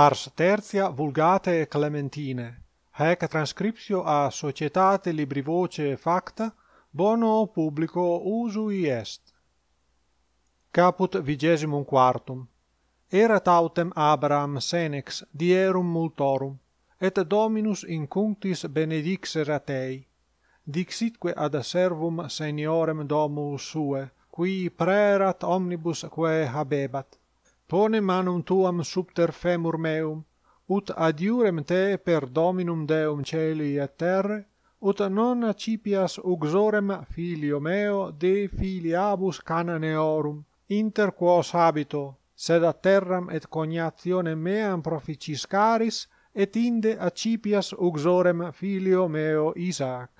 Pars tertia Vulgate Clementine. Haec transscriptio a Societate Libri Voce facta bono publico usu iest. Caput vigesimum quartum. Erat autem Abraham Senex dierum multorum et Dominus in cunctis benedixerat ei. Dixitque ad servum seniorem domum suae qui prerat omnibus quae habebat pone manum tuam subter femur meum, ut adiurem te per dominum Deum celi et terre, ut non acipias uxorem filio meo de filiabus cananeorum, inter quos habito, sed a terram et cognationem meam proficiscaris, et inde acipias uxorem filio meo Isaac.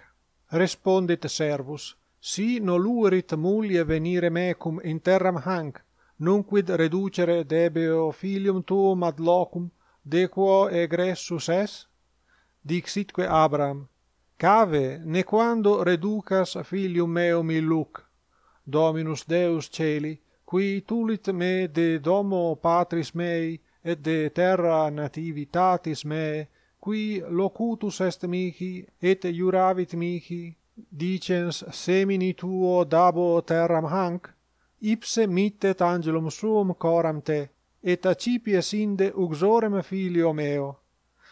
Respondit servus, si noluerit mulie venire mecum in terram hanc, nunquid reducere debeo filium tuum ad locum, de quo egressus es? Dixitque Abram, Cave, ne quando reducas filium meum illuc, Dominus Deus Celi, qui tulit me de domo patris mei et de terra nativitatis mei, qui locutus est mihi et iuravit mihi, dicens semini tuo dabo terram hanc, ipse mittet angelum suum coram te, et acipies inde uxorem filio meo.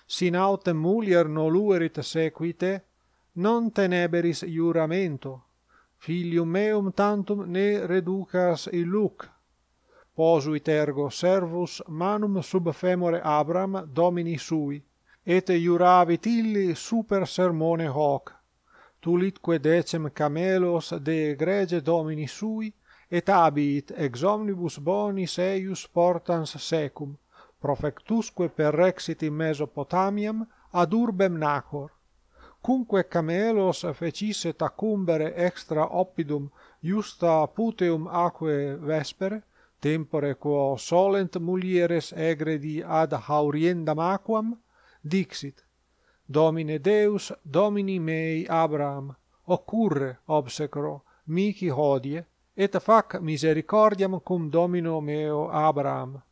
Sin autem mulier noluerit sequite, non teneberis iuramento. Filium meum tantum ne reducas illuc. Posuit ergo servus manum sub femore Abram domini sui, et iuravit illi super sermone hoc. Tulitque decem camelos de grege domini sui, et abit ex omnibus bonis eius portans secum, profectusque per rexit in Mesopotamiam ad urbem Nacor. Cunque camelos fecisse tacumbere extra oppidum justa puteum aquae vespere, tempore quo solent mulieres egredi ad hauriendam aquam, dixit, Domine Deus, Domini mei Abram, occurre, obsecro, mici hodie, et fac misericordiam cum domino meo Abraham.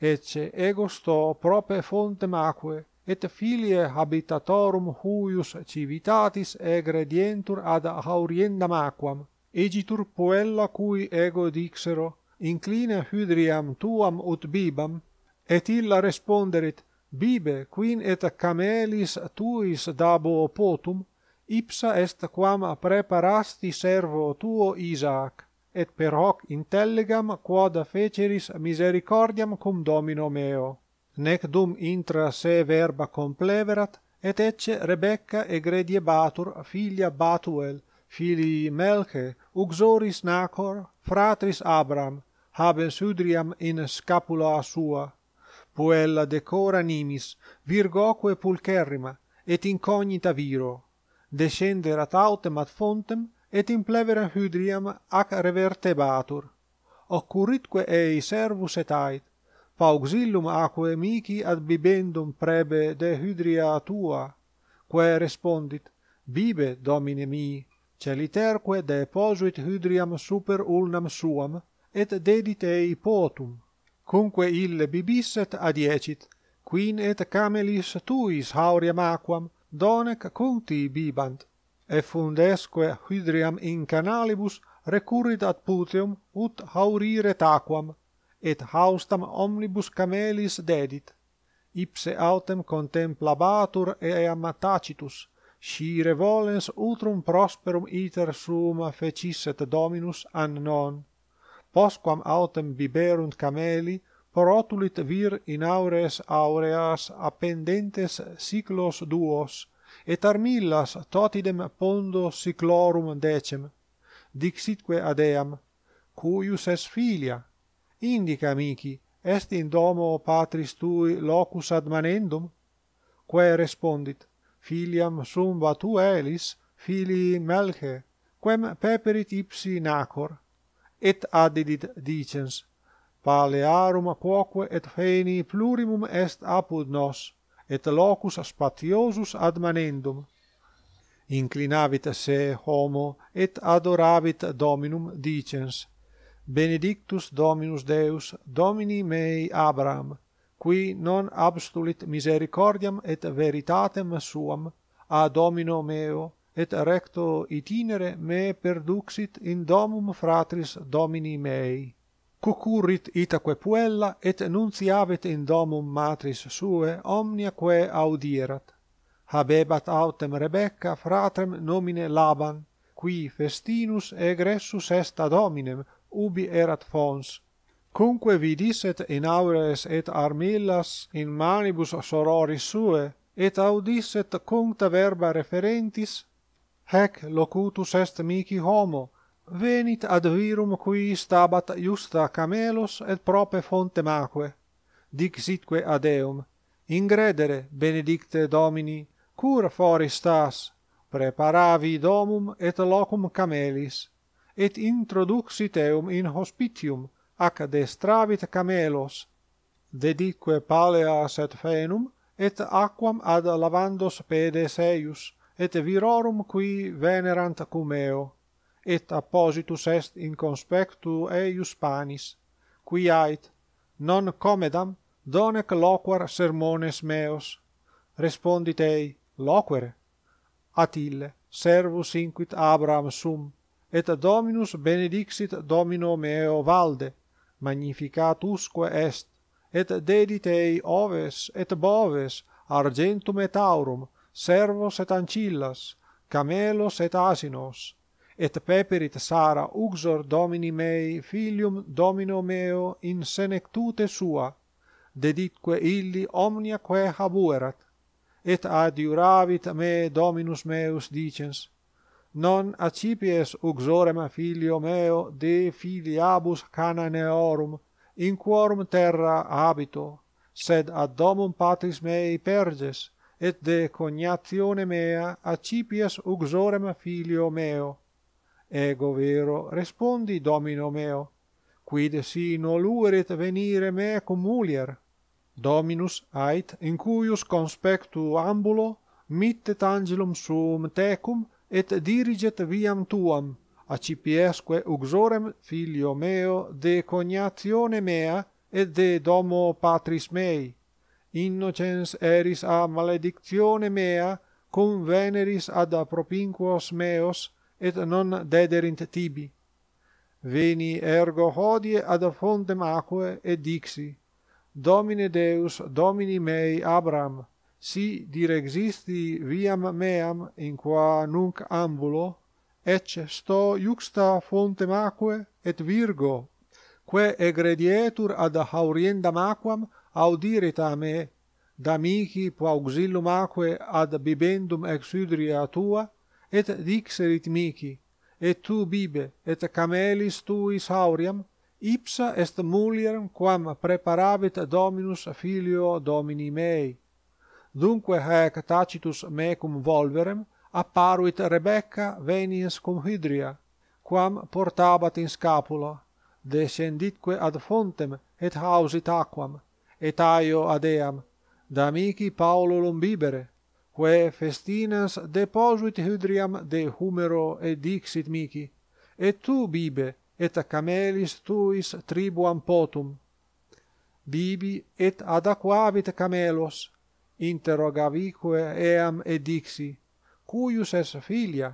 Ecce ego sto prope fontem aquae, et filie habitatorum huius civitatis egredientur ad hauriendam aquam, egitur puella cui ego dixero, inclina hydriam tuam ut bibam, et illa responderit, bibe, quin et camelis tuis dabo potum, ipsa est quam preparasti servo tuo Isaac et per hoc intelligam quod feceris misericordiam cum domino meo. Nec dum intra se verba compleverat, et ecce Rebecca egredie Batur, filia Batuel, filii Melche, uxoris Nacor, fratris Abram, habens sudriam in scapula sua. Puella decora nimis, virgoque pulcherrima, et incognita viro. Descenderat autem ad fontem, et in plevera hydriam ac revertebatur. Occurritque ei servus et ait, pauxillum aquae mici ad bibendum prebe de hydria tua, quae respondit, bibe, domine mi, celiterque deposuit hydriam super ulnam suam, et dedit ei potum, cumque ille bibisset adiecit, quin et camelis tuis hauriam aquam, donec cunti bibant fundesque hydriam in canalibus recurrit ad puteum, ut hauriret aquam et haustam omnibus camelis dedit ipse autem contemplabatur eam tacitus scire volens utrum prosperum iter suum fecisset dominus an non posquam autem biberunt cameli protulit vir in aures aureas appendentes cyclos duos et armillas totidem pondo cyclorum decem dixitque ad eam cuius es filia indica amici est in domo patris tui locus ad manendum quae respondit filiam sum vatu elis fili melche quem peperit ipsi nacor et adidit dicens palearum quoque et feni plurimum est apud nos et locus spatiosus ad manendum inclinavit se homo et adoravit dominum dicens benedictus dominus deus domini mei abram qui non abstulit misericordiam et veritatem suam a domino meo et recto itinere me perduxit in domum fratris domini mei Cucurrit itaque puella et nunciavit in domum matris sue omnia quae audierat. Habebat autem Rebecca fratrem nomine Laban, qui festinus egressus est ad hominem, ubi erat fons. Cunque vidisset in aures et armillas in manibus sororis sue, et audisset cuncta verba referentis, Hec locutus est mici homo, venit ad virum qui stabat iusta camelos et prope fonte maque dixitque ad eum ingredere benedicte domini cur fore stas preparavi domum et locum camelis et introduxit eum in hospitium ac ad estravit camelos dedique paleas et fenum et aquam ad lavandos pedes eius et virorum qui venerant cum eo et appositus est in conspectu eius panis, qui ait, non comedam, donec loquar sermones meos. Respondit ei, loquere. Atille, servus inquit Abraham sum, et dominus benedixit domino meo valde, magnificat usque est, et dedit ei oves et boves, argentum et aurum, servos et ancillas, camelos et asinos, et peperit Sara uxor domini mei filium domino meo in senectute sua, deditque illi omnia quae habuerat, et adiuravit me dominus meus dicens, non acipies uxorem filio meo de filiabus cananeorum, in quorum terra habito, sed ad domum patris mei perges, et de cognatione mea acipies uxorem filio meo ego vero respondi domino meo quid si noluerit venire me cum mulier dominus ait in cuius conspectu ambulo mittet angelum suum tecum et diriget viam tuam acipiesque uxorem filio meo de cognatione mea et de domo patris mei innocens eris a maledictione mea cum veneris ad propinquos meos et non dederint tibi. Veni ergo hodie ad fontem aquae et dixi, Domine Deus, Domini mei Abram, si dire existi viam meam in qua nunc ambulo, ecce sto iuxta fontem aquae et virgo, quae egredietur ad hauriendam aquam audirit a me, da mihi po auxillum aquae ad bibendum ex hydria tua, et dixerit mici, et tu bibe, et camelis tuis auriam, ipsa est mulieram quam preparavit dominus filio domini mei. Dunque haec tacitus mecum volverem, apparuit Rebecca veniens cum hydria, quam portabat in scapula, descenditque ad fontem, et hausit aquam, et aio ad eam, da mici paulo bibere, quae festinas deposuit hydriam de humero et dixit mihi et tu bibe et camelis tuis tribuam potum bibi et adaquavit camelos interrogavique eam et dixi cuius es filia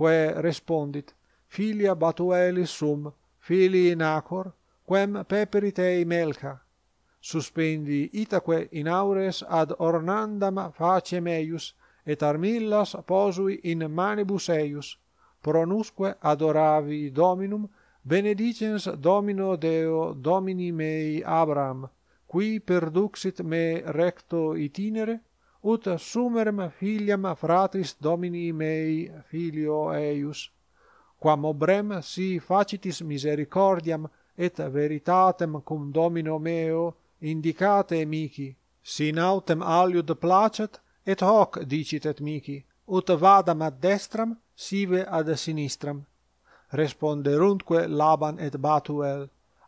quae respondit filia batuelis sum filii nacor quem peperit ei melca suspendi itaque in aures ad ornandam facem meius, et armillas posui in manibus eius, pronusque adoravi dominum, benedicens domino Deo domini mei Abram, qui perduxit me recto itinere, ut sumerem filiam fratris domini mei filio eius. Quam obrem si facitis misericordiam et veritatem cum domino meo, indicate mihi si nautem aliud placet et hoc dicit et mihi ut vadam ad destram sive ad sinistram responderuntque laban et batuel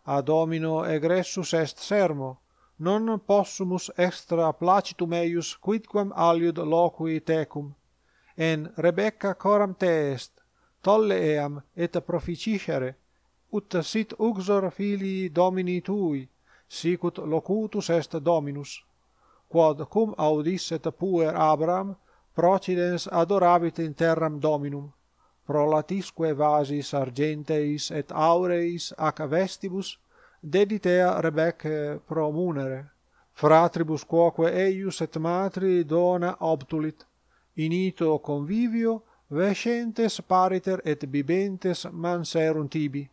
ad domino egressus est sermo non possumus extra placitum eius quidquam aliud loqui tecum en rebecca coram te est tolle eam et proficiscere ut sit uxor filii domini tui Sicut locutus est dominus. Quod cum audisset puer abram, procidens adorabit in terram dominum. Prolatisque vasis argenteis et aureis ac vestibus, deditea rebec promunere. Fratribus quoque eius et matri dona obtulit. In ito convivio vescentes pariter et bibentes manserunt ibi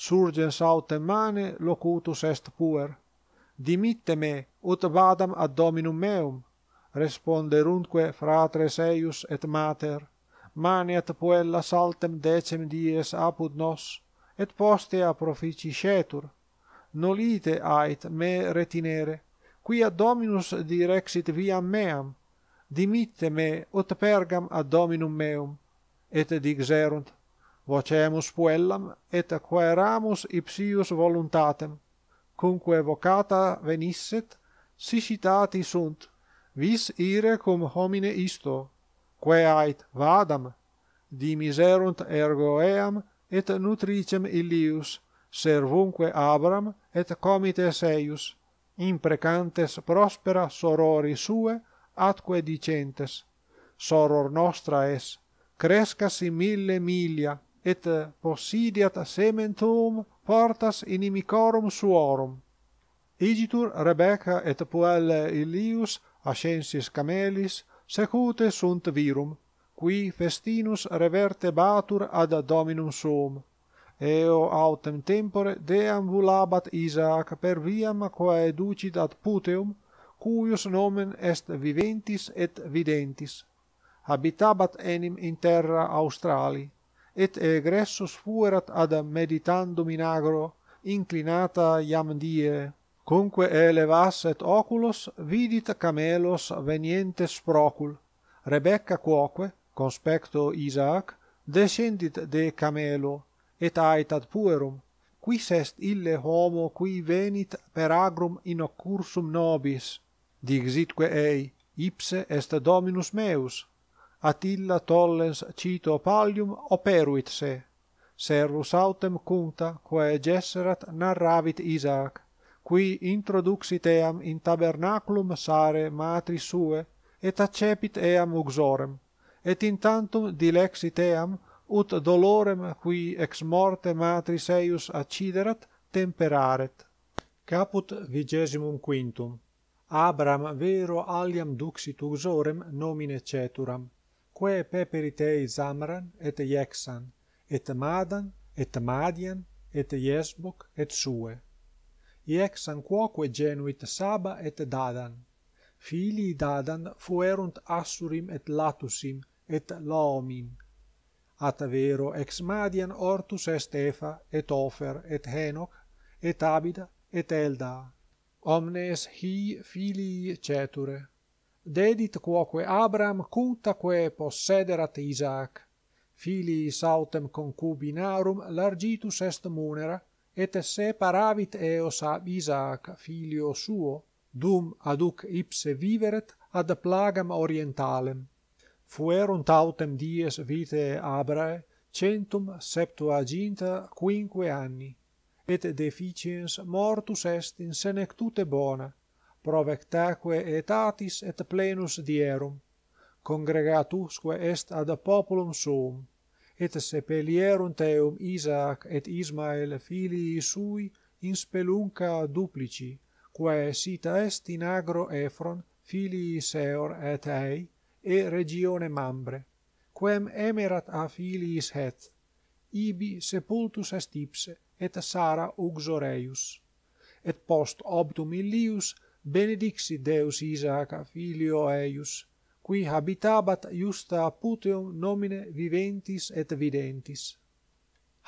surgens autem mane locutus est puer. Dimitte me, ut vadam ad dominum meum, responderuntque fratres eius et mater, maniat puella saltem decem dies apud nos, et postea profici cetur. nolite ait me retinere, quia dominus direxit viam meam, dimitte me ut pergam ad dominum meum, et digserunt vocemus puellam et quaeramus ipsius voluntatem cumque vocata venisset sicitati sunt vis ire cum homine isto quae ait vadam dimiserunt ergo eam et nutricem illius servunque abram et comites eius imprecantes prospera sorori sue atque dicentes soror nostra es crescas in mille milia et possidiat sementum portas inimicorum suorum. Igitur Rebecca et Puel Ilius ascensis camelis secute sunt virum, qui festinus reverte batur ad dominum suum. Eo autem tempore deam vulabat Isaac per viam quae ducit ad puteum, cuius nomen est viventis et videntis. Habitabat enim in terra Australii et egressus fuerat ad meditando minagro, inclinata iam die, Conque elevas et oculos vidit camelos venientes procul. Rebecca quoque, conspecto Isaac, descendit de camelo, et ad puerum, quis est ille homo qui venit per agrum in occursum nobis? Dixitque ei, ipse est dominus meus, Attila tollens cito pallium operuit se, serus autem cumta, quae gesserat narravit Isaac, qui introduxit eam in tabernaculum sare matri sue, et accepit eam uxorem, et intantum dilexit eam, ut dolorem qui ex morte matris eius acciderat temperaret. Caput vigesimum quintum. Abram vero aliam duxit uxorem nomine ceturam quae peperitei zamran et iexan, et madan, et madian, et iesbuc, et sue. Iexan quoque genuit saba et dadan. Filii dadan fuerunt assurim et latusim, et loomim. At vero ex madian ortus est efa, et ofer, et henoc, et abida, et elda. Omnes hi filii ceture dedit quoque Abram cuntaque possederat Isaac. Filiis autem concubinarum largitus est munera, et separavit eos ab Isaac filio suo, dum aduc ipse viveret ad plagam orientalem. Fuerunt autem dies vite Abrae, centum septuaginta quinque anni, et deficiens mortus est in senectute bona, provectaque etatis et plenus dierum congregatusque est ad populum suum et sepelierunt eum Isaac et Ismael filii sui in spelunca duplici quae sita est in agro Ephron filii Seor et ei e regione Mambre quem emerat a filiis het ibi sepultus est ipse et Sara uxoreius et post obtum illius benedixi Deus Isaac a filio eius, qui habitabat justa puteum nomine viventis et videntis.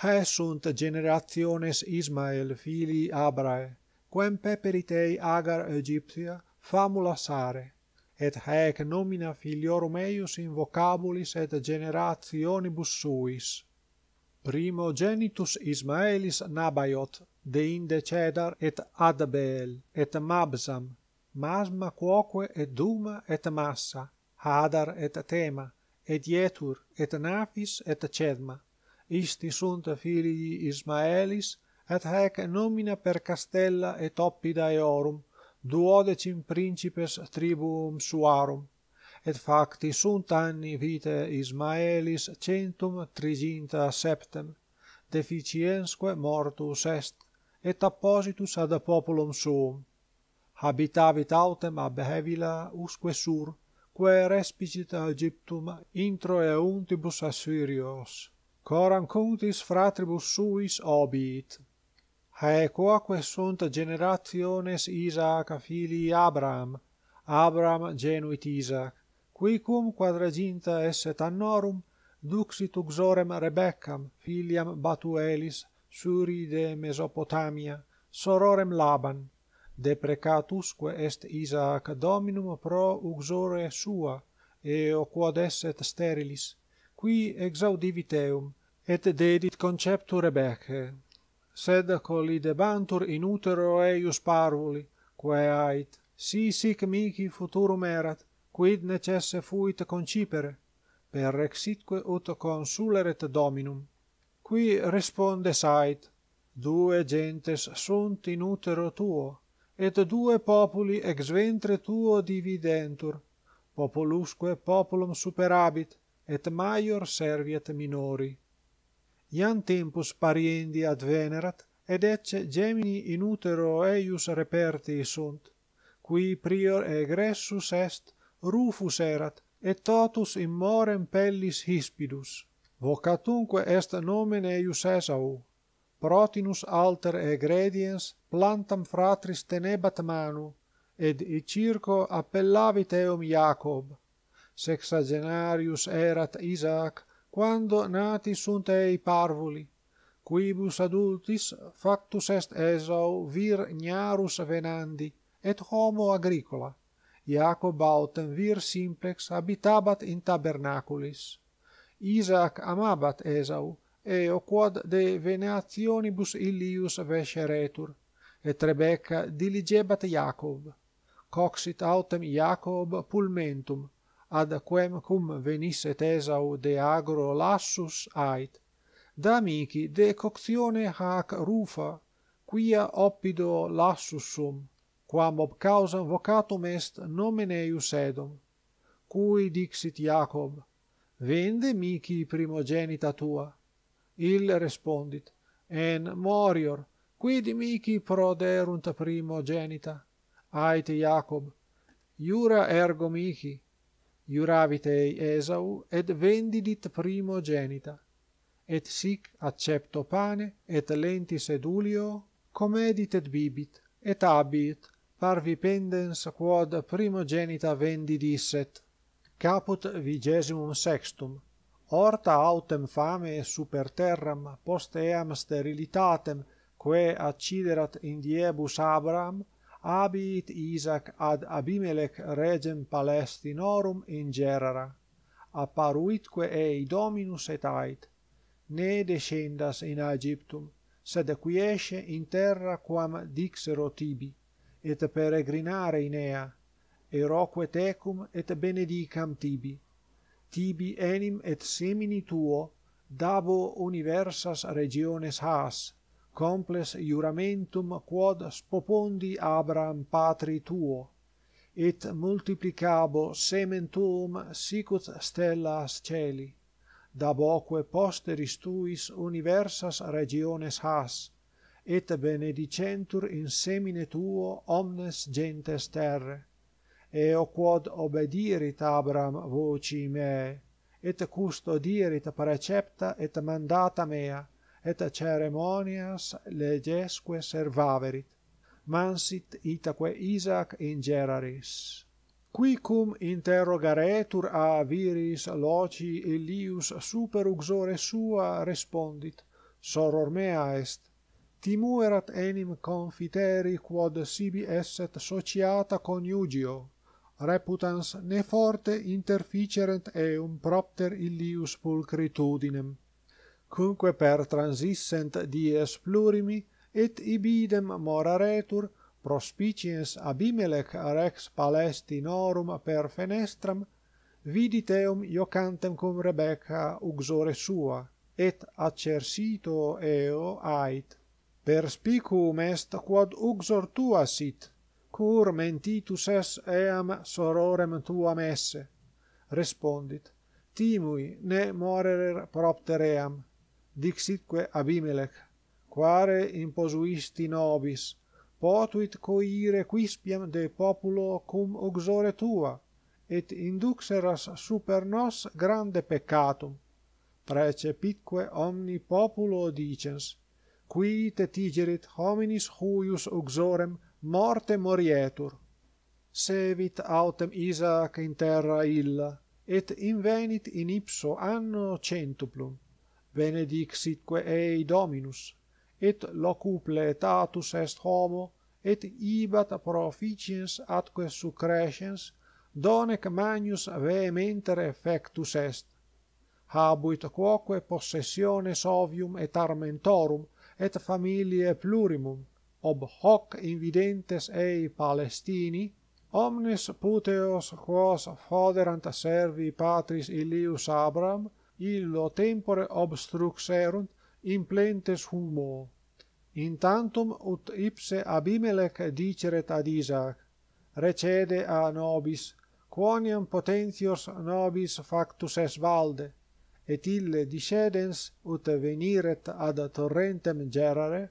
Haesunt sunt generationes Ismael filii Abrae, quem peperit ei agar Egyptia famula sare, et haec nomina filiorum eius in vocabulis et generationibus suis. Primo genitus Ismaelis nabaiot, de inde cedar et adabel et mabsam masma quoque et duma et massa hadar et tema et dietur et nafis et cedma isti sunt filii ismaelis et haec nomina per castella et oppida eorum duodecim principes tribuum suarum et facti sunt anni vitae ismaelis centum triginta septem deficiensque mortus est et appositus ad populum suum. Habitavit autem ab Hevila usque sur, quae respicit Egyptum intro euntibus Assyrios. Coram cuntis fratribus suis obit. haec quoque sunt generationes Isaac filii Abraham, Abraham genuit Isaac, quicum quadraginta esset annorum, duxit uxorem Rebeccam, filiam Batuelis, suri de Mesopotamia, sororem Laban, deprecatusque est Isaac Dominum pro uxore sua, eo quod esset sterilis, qui exaudivit eum, et dedit conceptu Rebecce. Sed collidebantur in utero eius parvuli, quae ait, si sic mici futurum erat, quid necesse fuit concipere, per rexitque ut consuleret Dominum qui responde sait due gentes sunt in utero tuo et due populi ex ventre tuo dividentur populusque populum superabit et maior serviet minori ian tempus pariendi ad venerat ed ecce gemini in utero eius reperti sunt qui prior egressus est rufus erat et totus in morem pellis hispidus vocatunque est nomen eius Esau, protinus alter egrediens plantam fratris tenebat manu, ed icirco appellavit eum Jacob. Sexagenarius erat Isaac, quando nati sunt ei parvuli, quibus adultis factus est Esau vir gnarus venandi, et homo agricola. Jacob autem vir simplex habitabat in tabernaculis. Isaac amabat Esau, eo quod de venationibus illius vesceretur, et Rebecca diligebat Iacob. Coxit autem Iacob pulmentum, ad quem cum venisset Esau de agro lassus ait, da amici de coctione hac rufa, quia oppido lassus sum, quam ob causam vocatum est nomen eius edum. Cui dixit Iacob, vende mihi primogenita tua. Il respondit, en morior, quid mihi proderunt primogenita? ait Jacob, jura ergo mihi, Juravite ei Esau, et vendidit primogenita. Et sic accepto pane, et lentis edulio, comedit et bibit, et abit, parvi pendens quod primogenita vendidisset. Caput vigesimum sextum. Orta autem fame super terram post eam sterilitatem quae acciderat in diebus Abraham, abit Isaac ad Abimelec regem palestinorum in Gerara. Aparuitque ei dominus et ait. Ne descendas in Aegyptum, sed quiesce in terra quam dixero tibi, et peregrinare in ea, eroque tecum et benedicam tibi. Tibi enim et semini tuo dabo universas regiones has, comples juramentum quod spopondi Abraham patri tuo, et multiplicabo semen tuum sicut stellas celi, daboque posteris tuis universas regiones has, et benedicentur in semine tuo omnes gentes terre eo quod obedirit Abram voci me, et custodirit precepta et mandata mea, et ceremonias legesque servaverit, mansit itaque Isaac geraris. Qui cum interrogaretur a viris loci Elius super uxore sua respondit, soror mea est, timuerat enim confiteri quod sibi esset sociata coniugio, reputans ne forte interficerent eum propter illius pulcritudinem cumque per transissent dies plurimi et ibidem moraretur prospicies abimelech rex palestinorum per fenestram vidit eum iocantem cum rebecca uxore sua et accersito eo ait per spicum est quod uxor tua sit cur mentitus es eam sororem tuam esse? Respondit, timui, ne morerer propter eam. Dixitque Abimelech, quare imposuisti nobis, potuit coire quispiam de populo cum uxore tua, et induxeras super nos grande peccatum. Precepitque omni populo dicens, qui te tigerit hominis huius uxorem, morte morietur. Sevit autem Isaac in terra illa, et invenit in ipso anno centuplum. Benedixitque ei Dominus, et locuple etatus est homo, et ibat proficiens atque sucrescens, donec magnus vehementere effectus est. Habuit quoque possessiones ovium et armentorum, et familie plurimum, ob hoc invidentes ei Palestini, omnes puteos quos foderant servi patris Ilius Abram, illo tempore obstruxerunt in plentes humo. Intantum ut ipse Abimelec diceret ad Isaac, recede a nobis, quoniam potentios nobis factus es valde, et ille discedens ut veniret ad torrentem gerare,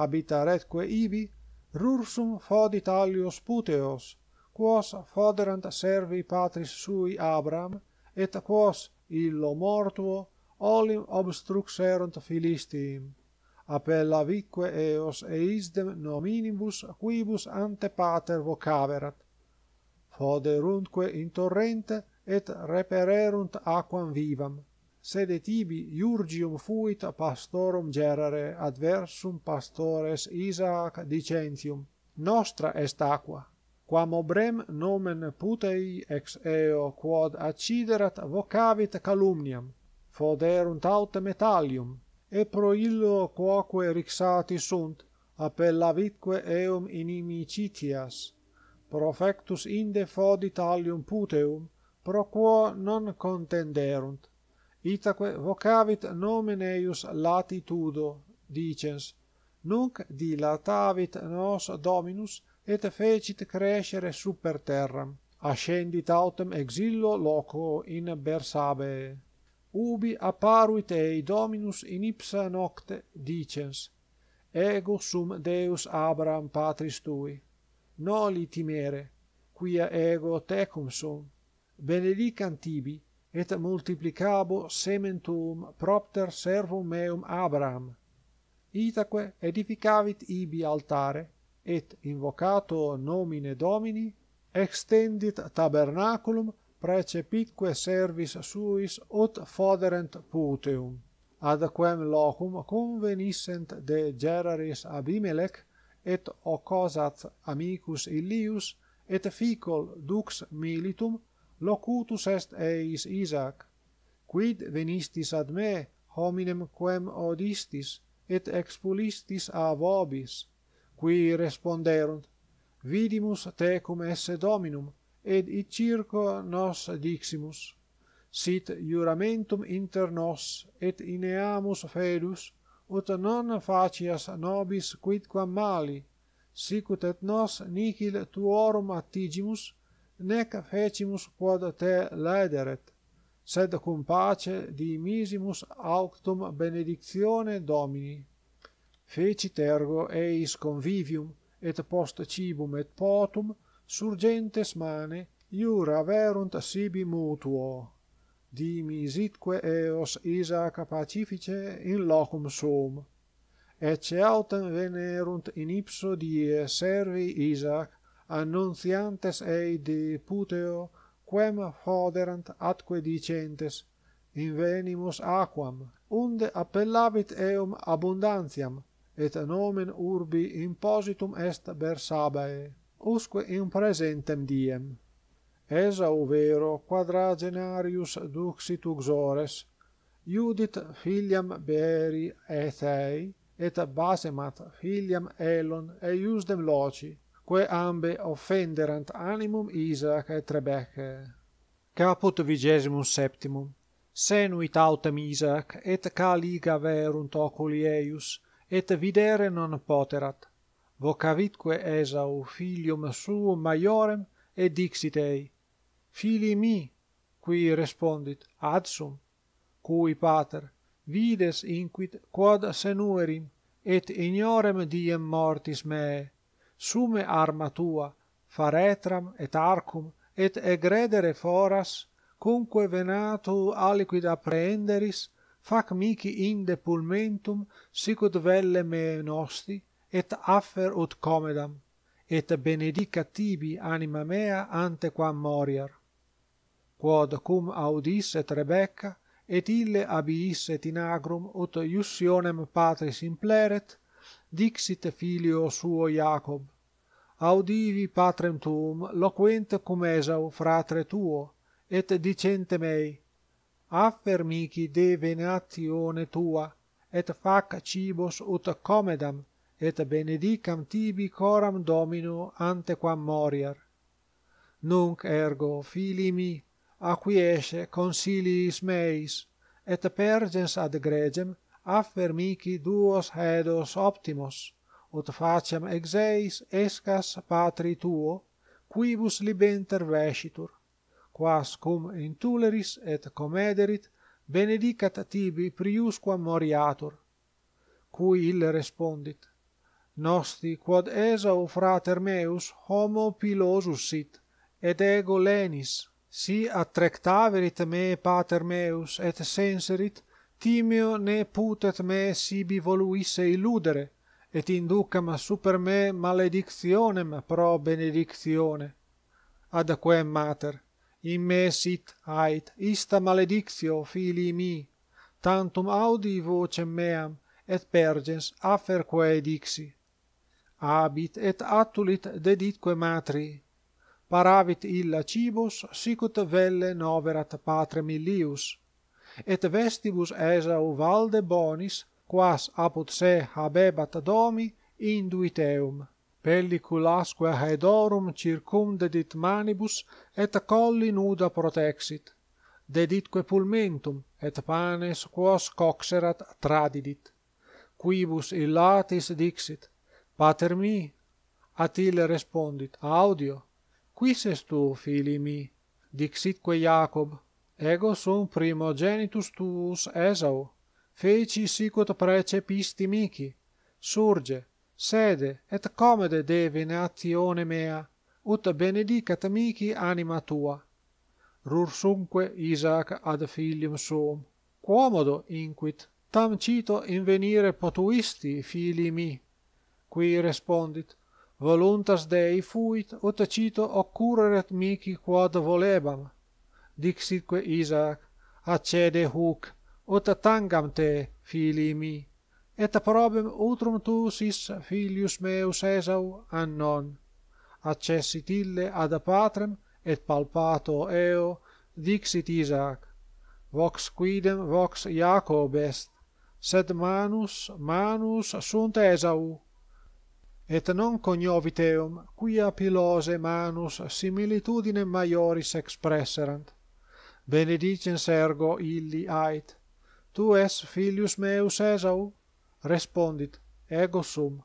habitaretque ibi, rursum fod alios puteos, quos foderant servi patris sui Abram, et quos illo mortuo olim obstruxerunt Filistim. Appellavique eos eisdem nominibus quibus ante pater vocaverat. Foderuntque in torrente, et repererunt aquam vivam. Sed et ibi iurgium fuit pastorum gerare, adversum pastores isaac dicentium, nostra est aqua. Quam obrem nomen putei ex eo quod aciderat vocavit calumniam, foderunt autem et e pro illo quoque rixati sunt, appellavitque eum inimicitias. Profectus inde fodit alium puteum, pro quo non contenderunt itaque vocavit nomen eius latitudo dicens nunc dilatavit nos dominus et fecit crescere super terram, ascendit autem ex illo loco in bersabe ubi apparuit ei dominus in ipsa nocte dicens ego sum deus abram patris tui noli timere quia ego tecum sum benedicant tibi et multiplicabo semen tuum propter servum meum Abraham. Itaque edificavit ibi altare, et invocato nomine Domini, extendit tabernaculum precepique servis suis ut foderent puteum. Ad quem locum convenissent de Geraris Abimelech, et occosat amicus Illius, et ficol dux militum, locutus est eis Isaac quid venistis ad me hominem quem odistis et expulistis a vobis qui responderunt vidimus tecum esse dominum et id circo nos diximus sit juramentum inter nos et ineamus fedus ut non facias nobis quidquam mali sicut et nos nihil tuorum attigimus nec fecimus quod te laederet, sed cum pace dimisimus auctum benedictione domini. Fecit ergo eis convivium, et post cibum et potum, surgentes mane, iura verunt sibi mutuo. Dimisitque eos Isaac pacifice in locum sum. Ecce autem venerunt in ipso die servi Isaac, annunciantes ei de puteo quem foderant atque dicentes invenimus aquam unde appellavit eum abundantiam et nomen urbi impositum est bersabae usque in presentem diem esa ovvero, vero quadragenarius duxit uxores iudit filiam beri ethei et basemat filiam elon et iusdem loci quae ambe offenderant animum Isaac et Rebecca. Caput vigesimum septimum. Senuit autem Isaac, et caliga verunt oculi eius, et videre non poterat. Vocavitque esau filium suum maiorem, et dixit ei, Fili mi, qui respondit, ad sum, cui pater, vides inquit quod senuerim, et ignorem diem mortis mee, sume arma tua, faretram et arcum, et egredere foras, cumque venatu aliquid apprehenderis, fac mici inde pulmentum, sicut velle me nosti, et affer ut comedam, et benedicat tibi anima mea antequam moriar. Quod cum audisset Rebecca, et ille abiisset in agrum ut iussionem patris impleret, dixit filio suo Jacob, audivi patrem tuum loquente cum Esau fratre tuo, et dicente mei, affermici de venatione tua, et fac cibos ut comedam, et benedicam tibi coram domino ante quam morier. Nunc ergo, fili mi, acquiesce consiliis meis, et pergens ad gregem, affermici duos hedos optimos, ut faciam ex eis escas patri tuo, quibus libenter vescitur, quas cum intuleris et comederit, benedicat tibi priusquam moriatur. Cui ille respondit, Nosti, quod esau frater meus, homo pilosus sit, et ego lenis, si attrectaverit me pater meus et senserit, timio ne putet me sibi voluisse illudere, et inducam super me maledictionem pro benedictione. Ad quem mater, in me sit ait ista maledictio, fili mi, tantum audi vocem meam, et pergens afferque dixi. Abit et attulit deditque matri, paravit illa cibus sicut velle noverat patrem illius, et vestibus esau valde bonis, quas apud se habebat domi, induit eum. Pelliculasque haedorum circumdedit manibus, et colli nuda protexit. Deditque pulmentum, et panes quos coxerat tradidit. Quibus illatis dixit, Pater mi, at ille respondit, Audio, quis est tu, fili mi? Dixitque Iacob, Ego sum primogenitus tuus Esau, feci sicut precepisti mici. Surge, sede, et comede de venatione mea, ut benedicat mici anima tua. Rursunque Isaac ad filium suum, quomodo inquit, tam cito in venire potuisti, fili mi. Qui respondit, voluntas Dei fuit, ut cito occureret mici quod volebam. Dixitque Isaac accede huc ut tangam te fili mi et probem utrum tu sis filius meus Esau annon accessit ille ad patrem et palpato eo dixit Isaac vox quidem vox Jacob est sed manus manus sunt Esau et non cognovit eum quia pilose manus similitudine maioris expresserant benedicens ergo illi ait. Tu es filius meus Esau? Respondit, ego sum.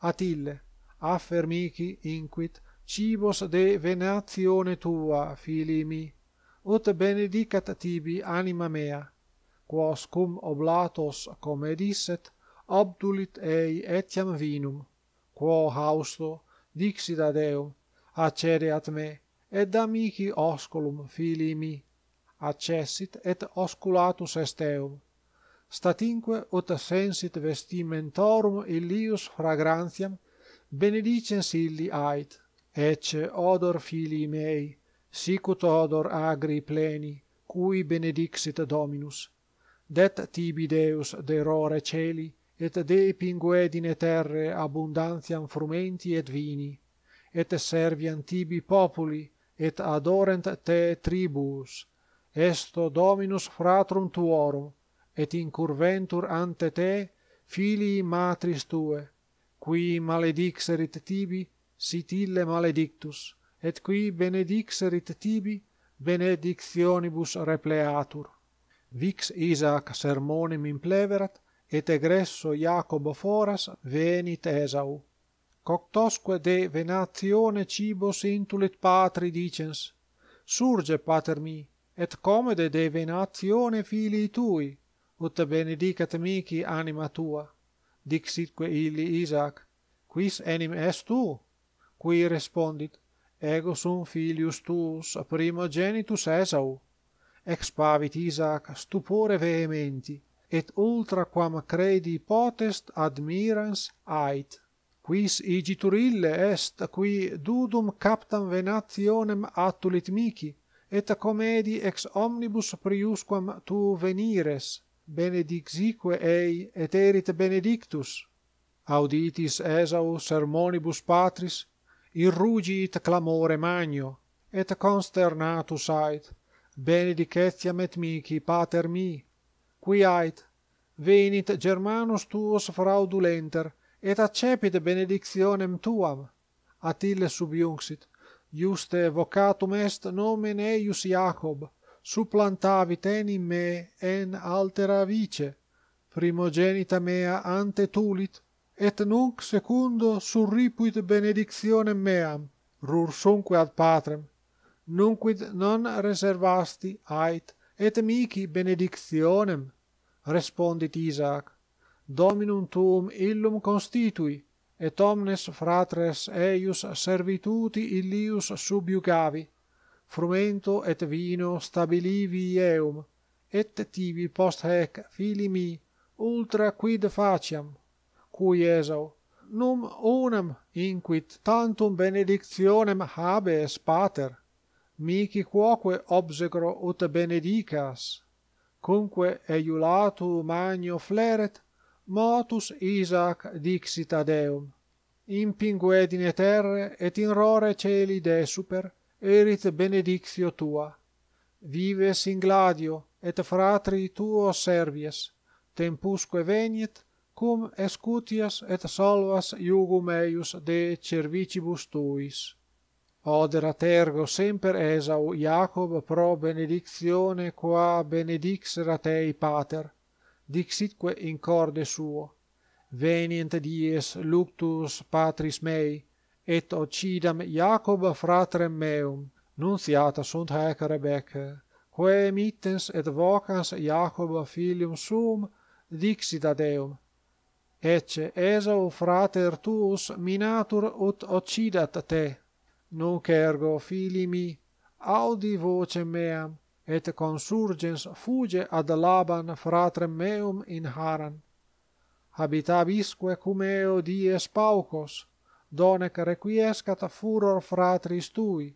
At ille, affermici inquit, cibos de venazione tua, fili mi, ut benedicat tibi anima mea, quos cum oblatos, come disset, obdulit ei etiam vinum, quo hausto, dixit ad eum, accede at me, et amici osculum, fili mi, accessit et osculatus est eum. Statinque ut sensit vestimentorum illius fragrantiam, benedicens illi ait, ecce odor filii mei, sicut odor agri pleni, cui benedixit Dominus. Det tibi Deus de rore celi, et de pinguedine terre abundantiam frumenti et vini, et servian tibi populi, et adorent te tribus, esto dominus fratrum tuorum et incurventur ante te filii matris tue qui maledixerit tibi sit ille maledictus et qui benedixerit tibi benedictionibus repleatur vix isaac sermonem impleverat et egresso jacobo foras venit esau coctosque de venatione cibos intulit patri dicens surge pater mi et comode de venatione filii tui, ut benedicat mici anima tua. Dixitque illi Isaac, Quis enim est tu? Qui respondit, Ego sum filius tuus, primogenitus Esau. Expavit Isaac stupore vehementi, et ultra quam credi potest admirans ait. Quis igitur ille est, qui dudum captam venationem attulit mici, et comedi ex omnibus priusquam tu venires, benedixique ei et erit benedictus. Auditis Esau sermonibus patris, irrugit clamore magno, et consternatus ait, benedicetiam et mici, pater mi, qui ait, venit germanus tuos fraudulenter, et accepit benedictionem tuam, at ille subiunxit, juste vocatum est nomen eius Iacob, supplantavit enim me en altera vice, primogenita mea ante tulit, et nunc secundo surripuit benedictionem meam, rursunque ad patrem, nunquid non reservasti ait et mihi benedictionem, respondit Isaac, dominum tuum illum constitui, et omnes fratres eius servituti illius subiugavi, frumento et vino stabilivi eum, et tivi post hec fili mi, ultra quid faciam, cui esau, num unam inquit tantum benedictionem habes pater, mici quoque obsegro ut benedicas, cumque eiulatu magno fleret, motus Isaac dixit ad eum, in pinguedine terre et in rore celi de super erit benedictio tua. Vives in gladio et fratri tuo servies, tempusque venit, cum escutias et solvas iugum eius de cervicibus tuis. Odera tergo semper Esau Iacob pro benedictione qua benedixera tei pater, dixitque in corde suo venient dies luctus patris mei et occidam Jacob fratrem meum siata sunt haec Rebecca quae mittens et vocans Jacob filium suum dixit ad eum ecce Esau frater tuus minatur ut occidat te nunc ergo filii mi audi vocem meam et consurgens fuge ad Laban fratrem meum in Haran. Habitabisque cum eo dies paucos, donec requiescat furor fratris tui,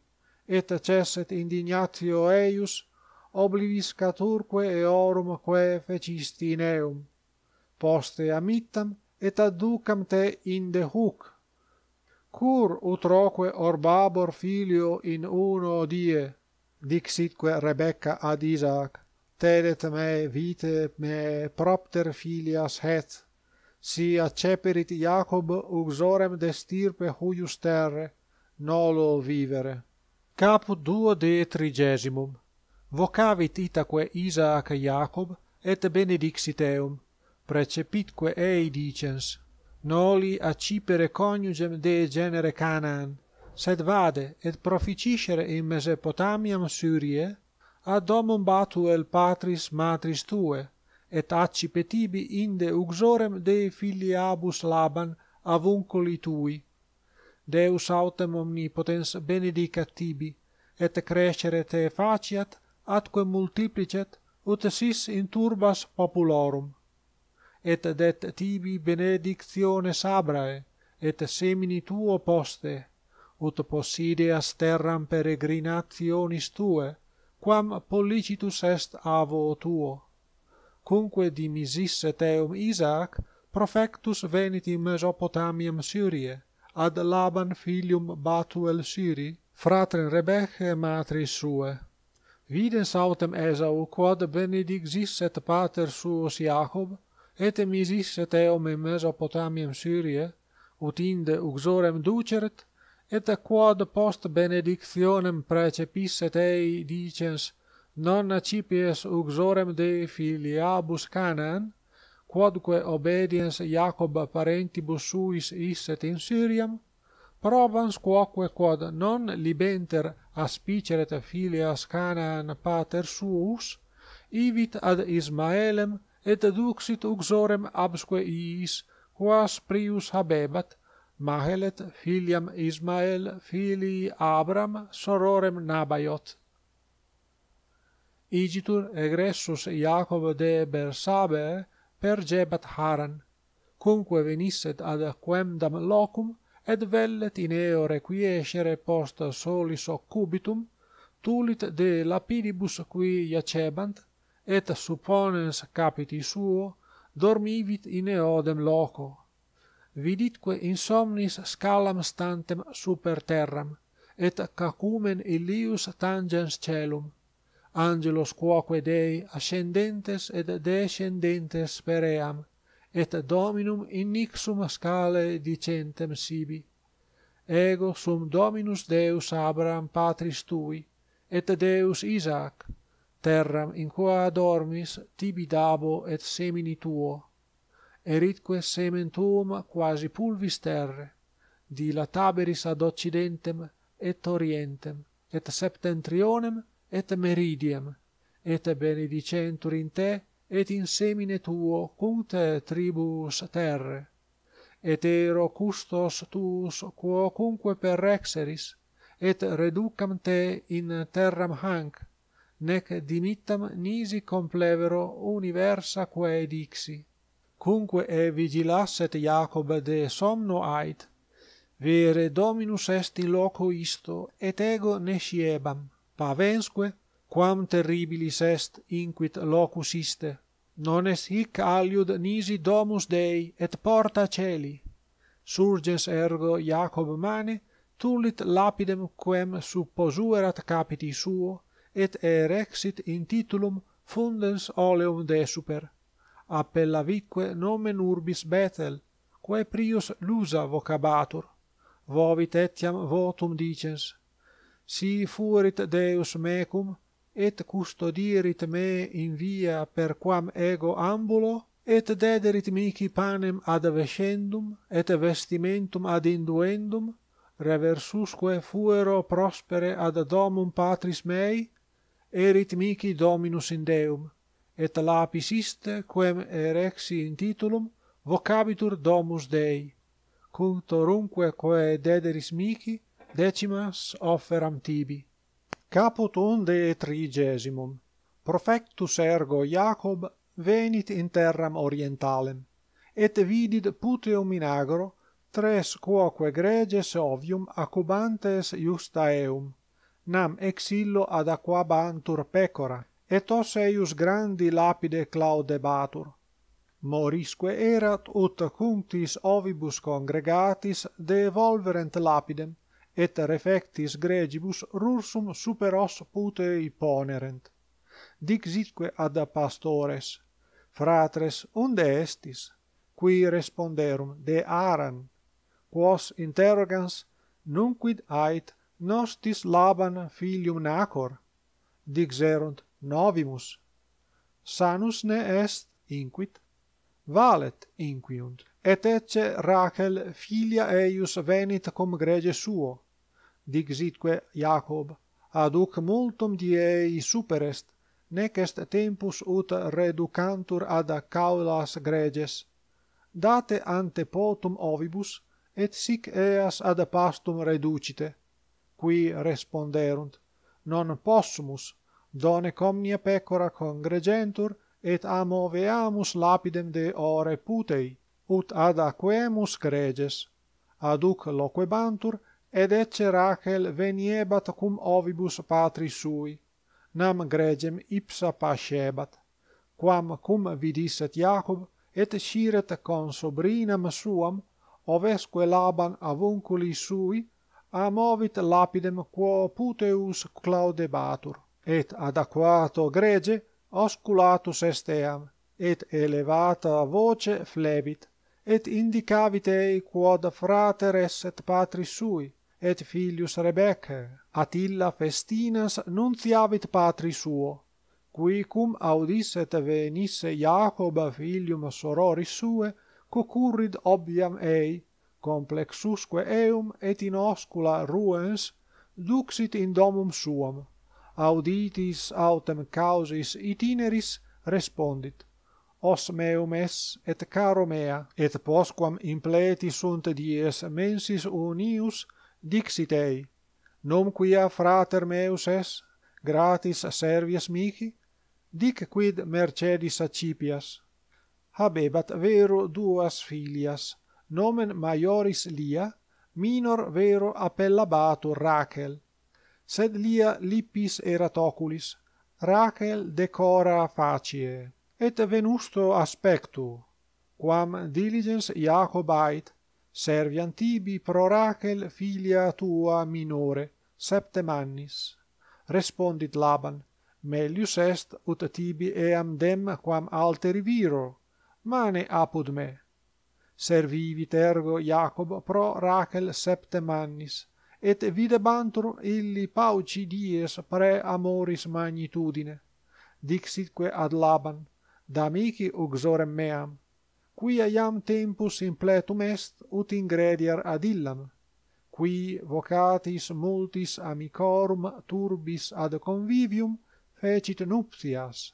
et cesset indignatio eius, obliviscaturque urque eorum quae fecisti in eum. Poste amittam et adducam te in de huc. Cur utroque orbabor filio in uno die?» Dixitque Rebecca ad Isaac tedet me vite me propter filias het si acceperit Jacob uxorem de stirpe huius terre nolo vivere caput duo de trigesimum vocavit itaque Isaac Jacob et benedixit eum precepitque ei dicens noli accipere coniugem de genere Canaan sed vade et proficiscere in Mesopotamiam Syrie ad domum Batuel patris matris tue et accipe tibi inde uxorem de filiabus Laban avunculi tui Deus autem omnipotens benedicat tibi et crescere te faciat atque multiplicet ut sis in turbas populorum et det tibi benedictiones Abrae et semini tuo poste ut possideas terram peregrinationis tue, quam pollicitus est avo tuo. Cunque dimisisse teum Isaac, profectus venit in Mesopotamiam Syrie, ad Laban filium Batuel Syri, fratren Rebeche matris sue. Videns autem Esau, quod benedixisset pater suos Jacob, et emisisset eum in Mesopotamiam Syrie, ut inde uxorem duceret, et quod post benedictionem precepisset ei dicens non accipies uxorem de filiabus Canaan quodque obediens Jacob parentibus suis isset in Syriam probans quoque quod non libenter aspiceret filias Canaan pater suus ivit ad Ismaelem et duxit uxorem absque iis quas prius habebat Mahelet filiam Ismael filii Abram sororem Nabaiot. Igitur egressus Iacob de Bersabe per Jebat Haran, cumque venisset ad quemdam locum, ed vellet in eo requiescere post solis occubitum, tulit de lapidibus qui jacebant, et supponens capiti suo, dormivit in eodem loco, viditque in somnis scalam stantem super terram et cacumen illius tangens celum angelos quoque dei ascendentes et descendentes per eam et dominum in ixum scale dicentem sibi ego sum dominus deus abram patris tui et deus isaac terram in quo adormis tibi dabo et semini tuo eritque semen tuum quasi pulvis terre, dilataberis ad occidentem et orientem, et septentrionem et meridiem, et benedicentur in te et in semine tuo cunt tribus terre, et ero custos tuus quocunque per exeris, et reducam te in terram hanc, nec dimittam nisi complevero universa quae dixi. Cunque e vigilasset Jacob de somno ait, vere dominus est in loco isto, et ego ne sciebam, pavensque, quam terribilis est inquit locus iste, non est hic aliud nisi domus Dei, et porta celi. Surges ergo Jacob mane, tulit lapidem quem supposuerat capiti suo, et erexit in titulum fundens oleum super appellavitque nomen urbis Bethel, quae prius lusa vocabatur. Vovit etiam votum dicens, si furit Deus mecum, et custodirit me in via per quam ego ambulo, et dederit mici panem ad vescendum, et vestimentum ad induendum, reversusque fuero prospere ad domum patris mei, erit mici dominus in Deum et lapis iste quem erexi in titulum vocabitur domus Dei, cultorumque quae dederis mici decimas offeram tibi. Caput unde e trigesimum, profectus ergo Iacob venit in terram orientalem, et vidit puteum in agro tres quoque greges ovium acubantes justaeum, nam ex illo ad aquabantur pecora, et os eius grandi lapide claudebatur. Morisque erat ut cuntis ovibus congregatis devolverent lapidem, et refectis gregibus rursum super os putei ponerent. Dixitque ad pastores, Fratres, unde estis? Qui responderum, de aran. Quos interrogans, nunquid ait, nostis laban filium nacor? Dixerunt, novimus. Sanus ne est inquit, valet inquiunt, et ecce Rachel filia eius venit cum grege suo, dixitque Jacob, aduc multum diei superest, nec est tempus ut reducantur ad caulas greges. Date ante potum ovibus, et sic eas ad pastum reducite. Qui responderunt, non possumus, Done comnia pecora congregentur, et amoveamus lapidem de ore putei, ut ad aquemus greges. Aduc loquebantur, ed ecce Rachel veniebat cum ovibus patri sui, nam gregem ipsa pacebat. Quam cum vidisset Iacob, et sciret con sobrinam suam, ovesque laban avunculi sui, amovit lapidem quo puteus claudebatur et aquato grege osculatus esteam et elevata voce flebit et indicavit ei quod frater est et patris sui et filius rebecca at illa festinas nuntiavit patri suo quicum audisset venisse jacob filium sororis sue cucurrid obiam ei complexusque eum et in oscula ruens duxit in domum suam auditis autem causis itineris respondit os meum es et caro mea et postquam impleti sunt dies mensis unius dixit ei non quia frater meus es gratis servias mihi dic quid mercedis accipias habebat vero duas filias nomen maioris lia minor vero appellabatur rachel sed lia lippis erat oculis rachel decora facie et venusto aspectu quam diligens ait, servian tibi pro rachel filia tua minore septem annis respondit laban melius est ut tibi eam dem quam alter viro mane apud me servivi tergo jacob pro rachel septem annis et videbantur illi pauci dies pre amoris magnitudine. Dixitque ad Laban, D'amici uxorem meam, quia iam tempus impletum est ut ingrediar ad illam, qui vocatis multis amicorum turbis ad convivium fecit nuptias,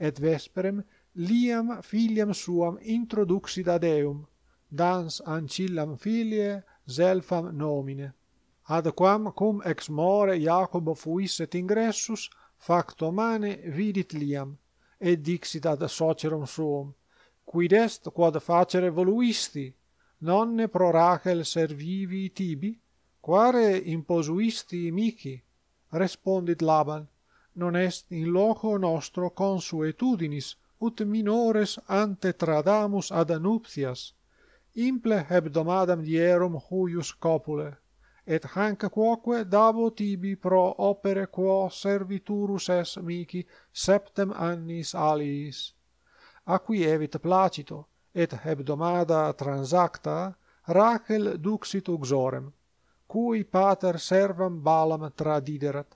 et vesperem liam filiam suam introduxit ad eum, dans ancillam filie zelfam nomine ad quam cum ex more Iacobo fuisset ingressus, facto mane vidit liam, et dixit ad socerum suum, quid est quod facere voluisti, nonne pro Rachel servivi tibi, quare imposuisti mici? Respondit Laban, non est in loco nostro consuetudinis, ut minores ante tradamus ad anuptias, Imple hebdomadam dierum huius copule et hanc quoque dabo tibi pro opere quo serviturus es mihi septem annis aliis a qui evit placito et hebdomada transacta rachel duxit uxorem cui pater servam balam tradiderat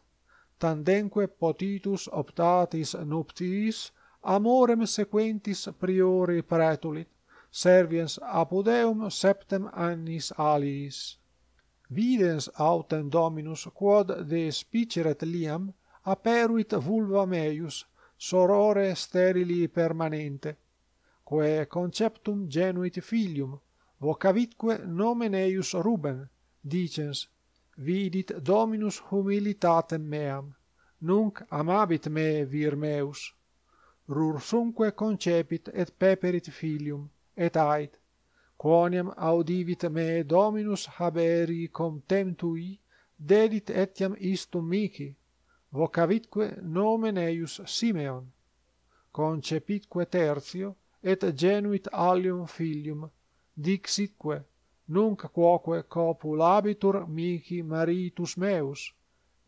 tandemque potitus optatis nuptiis amorem sequentis priori pretulit, serviens apudeum septem annis aliis Videns autem Dominus quod de spiceret liam, aperuit vulva meius, sorore sterili permanente, quae conceptum genuit filium, vocavitque nomen eius Ruben, dicens, vidit Dominus humilitatem meam, nunc amabit me vir meus, rursunque concepit et peperit filium, et ait, quoniam audivit me dominus haberi contemptui dedit etiam istum mihi vocavitque nomen eius Simeon concepitque tertio et genuit alium filium dixitque nunc quoque copulabitur mihi maritus meus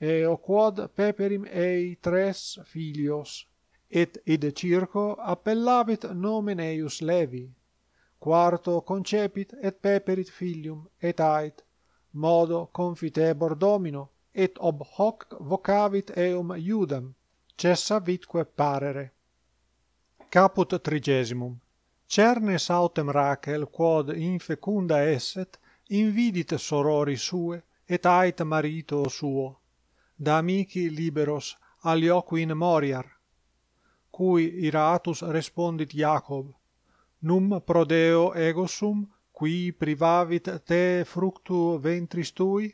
et quod peperim ei tres filios et id circo appellavit nomen eius Levi quarto concepit et peperit filium et ait modo confitebor domino et ob hoc vocavit eum iudam cessa vitque parere caput trigesimum cernes autem rachel quod infecunda esset invidit sorori sue et ait marito suo da amici liberos in moriar cui iratus respondit jacob num prodeo ego sum qui privavit te fructu ventris tui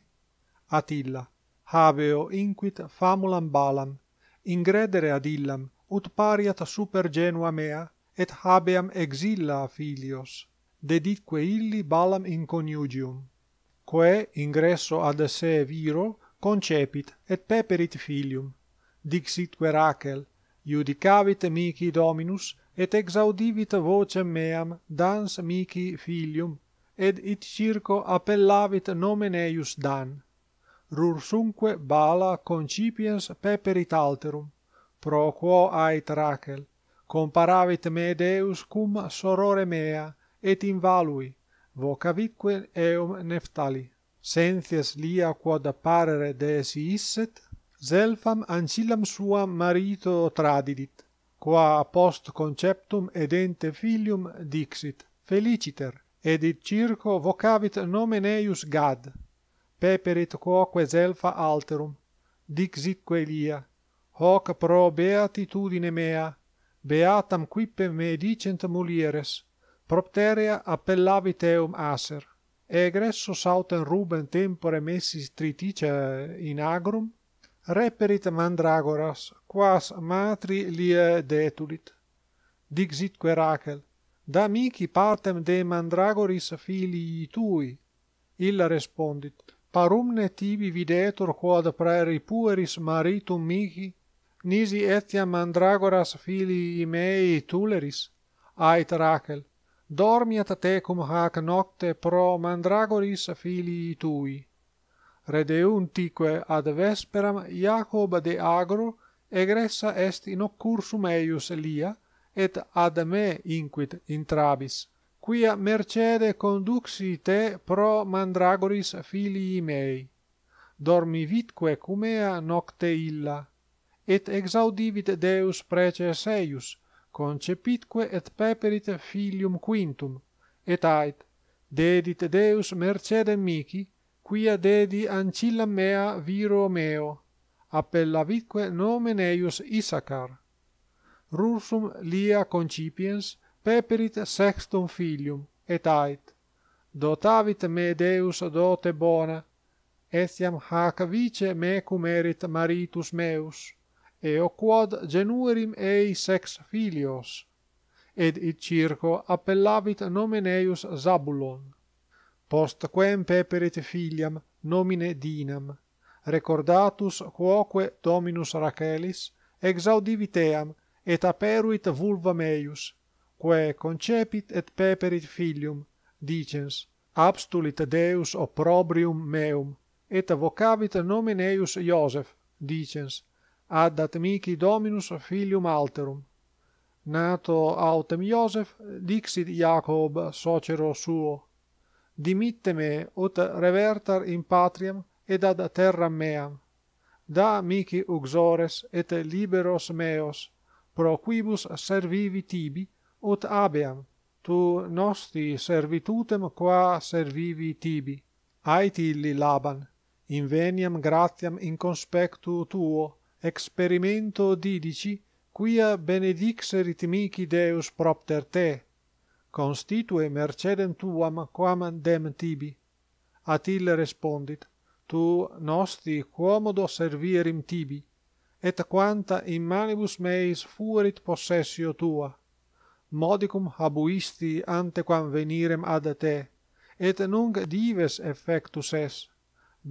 atilla habeo inquit famulam balam ingredere ad illam ut pariat super genua mea et habeam exilla filios deditque illi balam in coniugium quae ingresso ad se viro concepit et peperit filium dixit quaerakel iudicavit mihi dominus et exaudivit vocem meam dans mihi filium et it circo appellavit nomen eius dan rursunque bala concipiens peperit alterum pro quo ait rachel comparavit me deus cum sorore mea et in valui vocavitque eum neftali sentias lia quod apparere de si isset zelfam ancillam suam marito tradidit qua post conceptum edente filium dixit feliciter et id circo vocavit nomen eius gad peperit quoque zelfa alterum dixit quelia hoc pro beatitudine mea beatam quippe me dicent mulieres propteria appellavit eum aser egressus autem ruben tempore messis tritice in agrum reperit mandragoras quas matri lia detulit dixit quae rachel da mihi partem de mandragoris filii tui illa respondit parumne tibi videtur quod praeri pueris maritum mihi nisi etiam mandragoras filii mei tuleris ait rachel dormiat tecum hac nocte pro mandragoris filii tui redeuntique ad vesperam Jacob de agro egressa est in occursum eius Elia, et ad me inquit in trabis, quia mercede conduxi te pro mandragoris filii mei. Dormi vitque cum ea nocte illa, et exaudivit Deus prece seius, concepitque et peperit filium quintum, et ait, dedit Deus mercedem mici, quia dedi ancilla mea viro meo appellavitque nomen eius Isacar rursum lia concipiens peperit sextum filium et ait dotavit me deus dote bona etiam hac vice me cum erit maritus meus et quod genuerim ei sex filios et circo appellavit nomen eius Zabulon post quem peperit filiam nomine Dinam recordatus quoque Dominus Rachelis exaudivit eam et aperuit vulva meius quae concepit et peperit filium dicens abstulit Deus opprobrium meum et vocavit nomen eius Joseph dicens ad at mihi Dominus filium alterum nato autem Joseph dixit Jacob socero suo dimitte me ut revertar in patriam et ad terra meam. da mihi uxores et liberos meos pro quibus servivi tibi ut abeam tu nostri servitutem qua servivi tibi ait illi laban inveniam gratiam in conspectu tuo experimento didici quia benedixerit mihi deus propter te constitue mercedem tuam quam dem tibi at ille respondit tu nosti quomodo servierim tibi et quanta in manibus meis fuerit possessio tua modicum habuisti antequam venirem ad te et nunc dives effectus es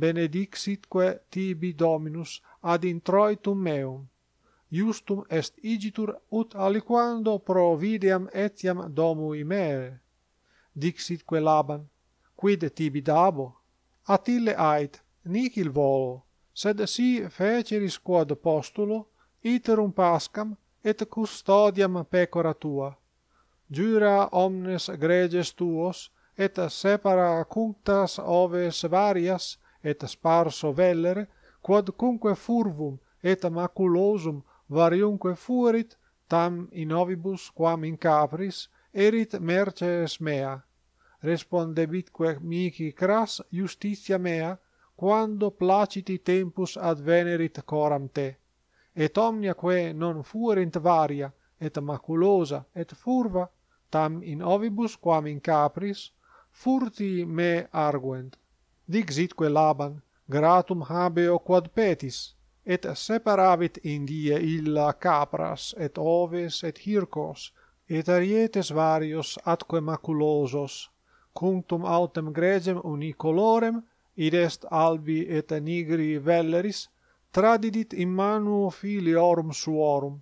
benedixitque tibi dominus ad introitum meum justum est igitur ut aliquando pro etiam domui mere. Dixit que Laban, quid tibi dabo? Atille ait, nicil volo, sed si feceris quod postulo, iterum pascam et custodiam pecora tua. Jura omnes greges tuos, et separa cunctas oves varias, et sparso veller, quod cunque furvum et maculosum variunque fuerit tam in ovibus quam in capris erit merces mea respondebitque mihi cras justitia mea quando placiti tempus advenerit coram te et omniaque non fuerint varia et maculosa et furva tam in ovibus quam in capris furti me arguent dixitque laban gratum habeo quod petis et separavit in die illa capras et oves et hircos et arietes varios atque maculosos cumtum autem gregem unicolorem id est albi et nigri velleris tradidit in manu fili orum suorum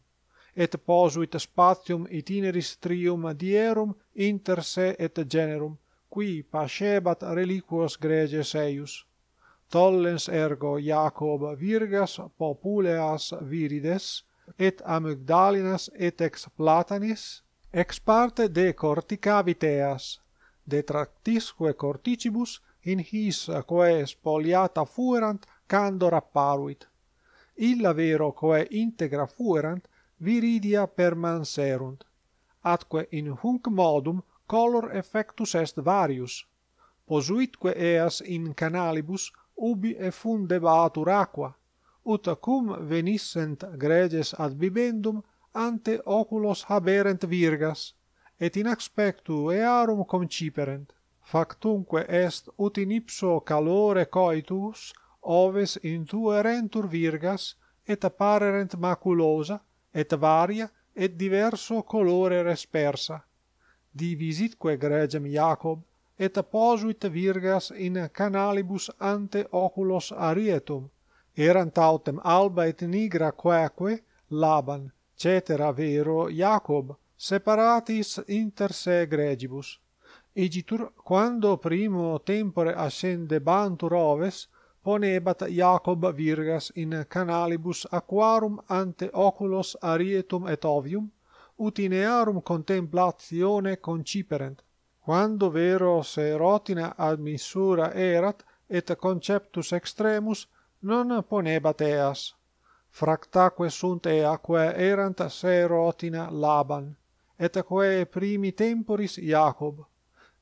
et posuit spatium itineris trium dierum inter se et generum qui pacebat reliquos greges eius tollens ergo Jacob virgas populeas virides, et amygdalinas et ex platanis, ex parte de corticaviteas detractisque corticibus in his quae spoliata fuerant candor apparuit. Illa vero quae integra fuerant viridia permanserunt, atque in hunc modum color effectus est varius, posuitque eas in canalibus ubi effundebatur aqua, ut cum venissent greges ad bibendum ante oculos haberent virgas, et in aspectu earum conciperent. Factumque est ut in ipso calore coitus, oves intuerentur virgas, et apparerent maculosa, et varia, et diverso colore respersa. Divisitque gregem Iacob, et posuit virgas in canalibus ante oculos arietum erant autem alba et nigra quaeque laban cetera vero jacob separatis inter se gregibus igitur quando primo tempore ascende bantu roves ponebat jacob virgas in canalibus aquarum ante oculos arietum et ovium ut in earum contemplatione conciperent quando vero se rotina ad misura erat et conceptus extremus non ponebat eas fractaque sunt et erant se laban et quae primi temporis jacob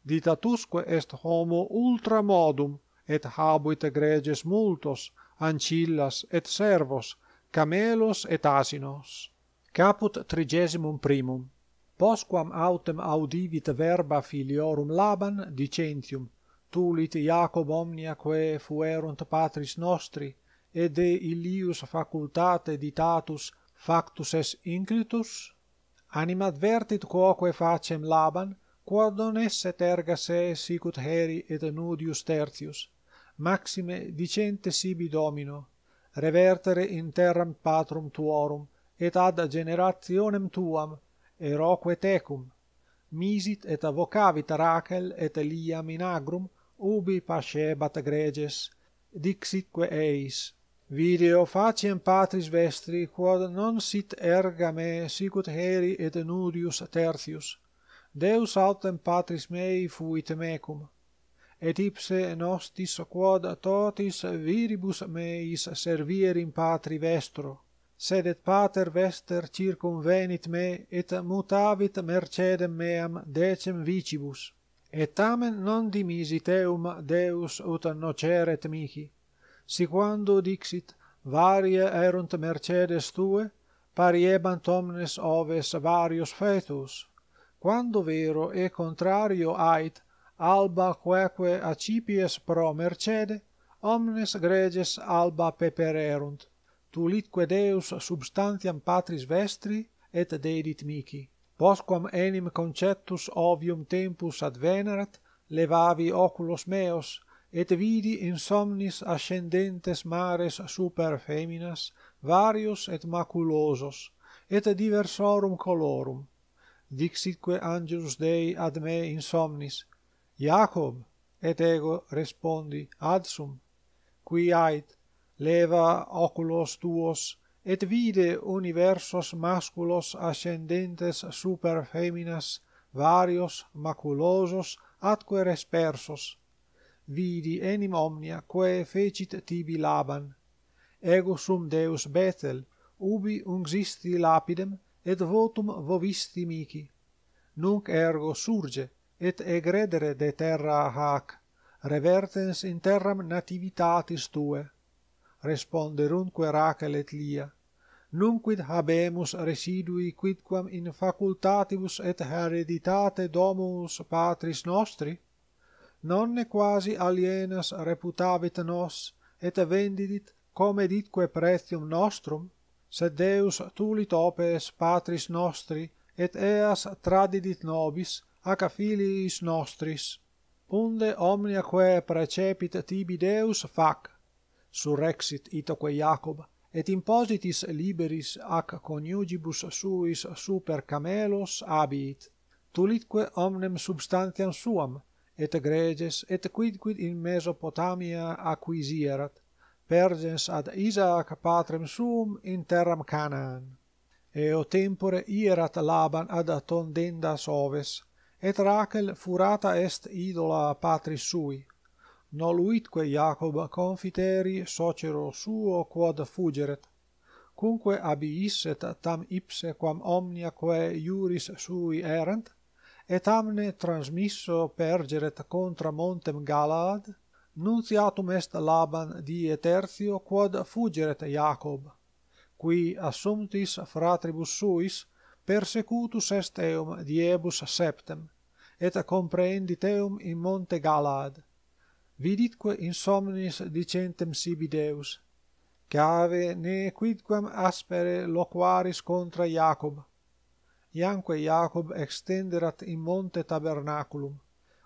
ditatusque est homo ultra modum et habuit greges multos ancillas et servos camelos et asinos caput trigesimum primum Posquam autem audivit verba filiorum Laban dicentium Tulit Iacob omnia quae fuerunt patris nostri et de illius facultate ditatus factus es inclitus anima advertit quoque facem Laban quod non esse terga se sicut heri et nudius tertius maxime dicente sibi domino revertere in terram patrum tuorum et ad generationem tuam eroque tecum misit et avocavit Rachel et Elia in agrum ubi pascebat greges dixitque eis video faciem patris vestri quod non sit erga me sicut heri et nudius tertius deus autem patris mei fuit mecum et ipse nostis quod totis viribus meis servier in patri vestro sed et pater vester circumvenit me et mutavit mercedem meam decem vicibus et tamen non dimisit eum deus ut noceret mihi si quando dixit varia erunt mercedes tue pariebant omnes oves varios fetus quando vero e contrario ait alba quaeque acipies pro mercede omnes greges alba pepererunt tu litque deus substantiam patris vestri et dedit mihi postquam enim conceptus ovium tempus advenerat levavi oculos meos et vidi in somnis ascendentes mares super feminas varios et maculosos et diversorum colorum dixitque angelus dei ad me in somnis jacob et ego respondi adsum qui ait leva oculos tuos et vide universos masculos ascendentes super feminas varios maculosos atque respersos vidi enim omnia quae fecit tibi laban ego sum deus bethel ubi ungisti lapidem et votum vovisti mihi nunc ergo surge et egredere de terra hac revertens in terram nativitatis tuae responderunque Rachel et Lia, nunquid habemus residui quidquam in facultatibus et hereditate domus patris nostri? Nonne quasi alienas reputavit nos, et vendidit come ditque pretium nostrum? Sed Deus tulit opes patris nostri, et eas tradidit nobis, ac filiis nostris. Unde omnia quae precepit tibi Deus fac, surrexit itoque Iacob, et impositis liberis ac coniugibus suis super camelos abiit, tulitque omnem substantiam suam, et greges, et quidquid in Mesopotamia acquisierat, pergens ad Isaac patrem suum in terram Canaan. Eo tempore ierat Laban ad tondendas oves, et Rachel furata est idola patris sui noluitque Iacob confiteri socero suo quod fugeret, cunque abiisset tam ipse quam omnia quae iuris sui erant, et amne transmisso pergeret contra montem Galaad, nunciatum est Laban die tertio quod fugeret Iacob, qui assumtis fratribus suis persecutus est eum diebus septem, et comprehendit eum in monte Galaad viditque in somnis dicentem sibi Deus, care ne quidquam aspere loquaris contra Iacob. Ianque Iacob extenderat in monte tabernaculum,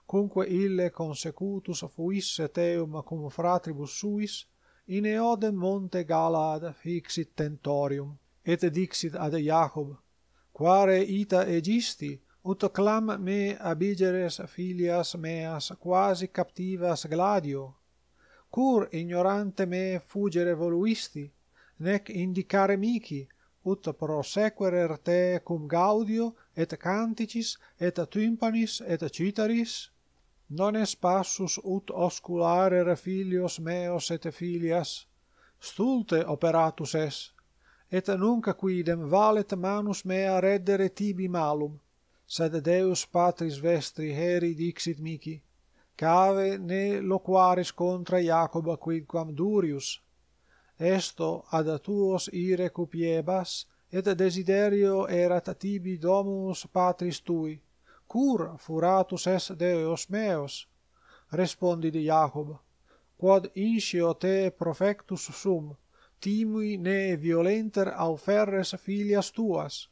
cumque ille consecutus fuisse teum cum fratribus suis, in eodem monte Galad fixit tentorium. Et dixit ad Iacob, quare ita egisti, ut clam me abigeres filias meas quasi captivas gladio cur ignorante me fugere voluisti nec indicare mihi ut prosequere te cum gaudio et canticis et tympanis et citaris non est passus ut osculare filios meos et filias stulte operatus es et nunc quidem valet manus mea reddere tibi malum sed Deus patris vestri heri dixit mici, cave ne loquaris contra Iacob quidquam durius. Esto ad tuos ire cupiebas, et desiderio erat tibi domus patris tui. Cur furatus es Deus meus? Respondi di Iacob, quod insio te profectus sum, timui ne violenter auferres filias tuas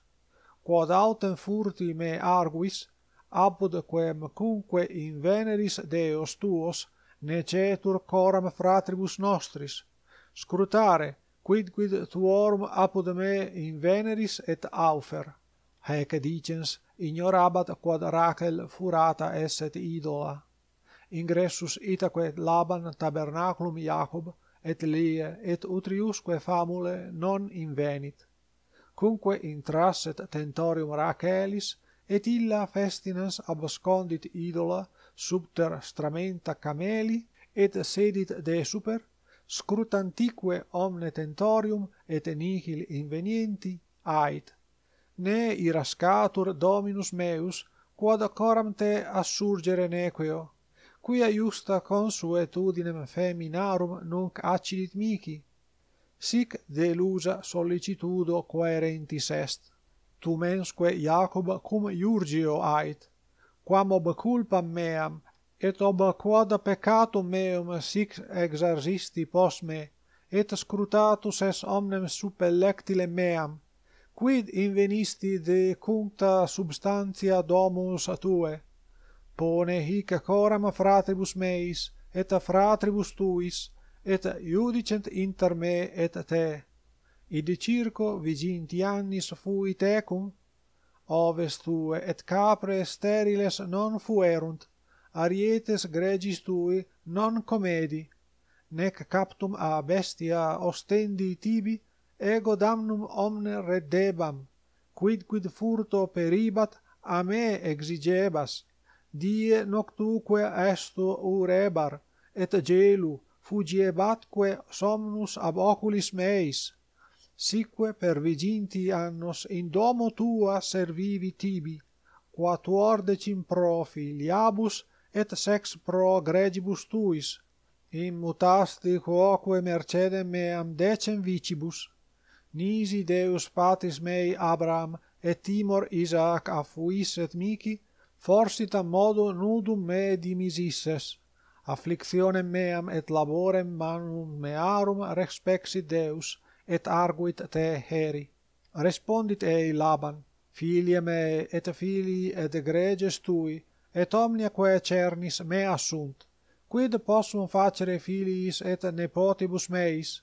quod autem furti me arguis apud quem cunque in veneris deos tuos necetur coram fratribus nostris scrutare quid quid tuorum apud me in veneris et aufer haec dicens ignorabat quod rachel furata est idola ingressus itaque laban tabernaculum iacob et lie et utriusque famule non invenit cumque intrasset tentorium Rachelis et illa festinas aboscondit idola sub stramenta cameli et sedit de super scrutantique omne tentorium et nihil invenienti ait ne irascatur dominus meus quod coram te assurgere nequeo quia iusta consuetudinem feminarum nunc acidit mici, sic delusa sollicitudo quaerentis est tu mensque jacob cum iurgio ait quam ob culpam meam et ob quod peccato meum sic exercisti posme et scrutatus es omnem supellectile meam quid invenisti de cuncta substantia domus tue pone hic coram fratribus meis et fratribus tuis et iudicent inter me et te id circo viginti annis fui tecum oves tue et capre steriles non fuerunt arietes gregis tui non comedi nec captum a bestia ostendi tibi ego damnum omne reddebam quid quid furto peribat a me exigebas die noctuque estu urebar et gelu fugiebatque somnus ab oculis meis, sique per viginti annos in domo tua servivi tibi, quattuordecim decim pro filiabus et sex pro gregibus tuis, immutasti quoque mercedem meam decem vicibus, nisi Deus patis mei Abram et timor Isaac affuisset mici, forsita modo nudum me dimisisses afflictionem meam et laborem manum mearum respexit Deus, et arguit te heri. Respondit ei Laban, filia mei et filii et greges tui, et omnia quae cernis mea sunt, quid possum facere filiis et nepotibus meis?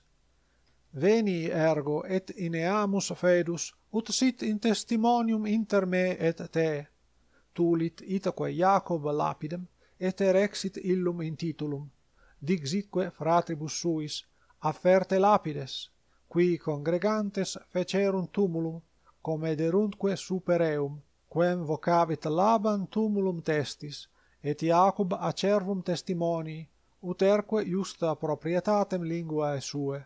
Veni ergo et ineamus fedus, ut sit in testimonium inter me et te. Tulit itaque Jacob lapidem, et erexit illum in titulum, dixitque fratribus suis, afferte lapides, qui congregantes fecerunt tumulum, comederuntque ederuntque super eum, quem vocavit laban tumulum testis, et Iacob acervum testimoni, uterque justa proprietatem linguae sue.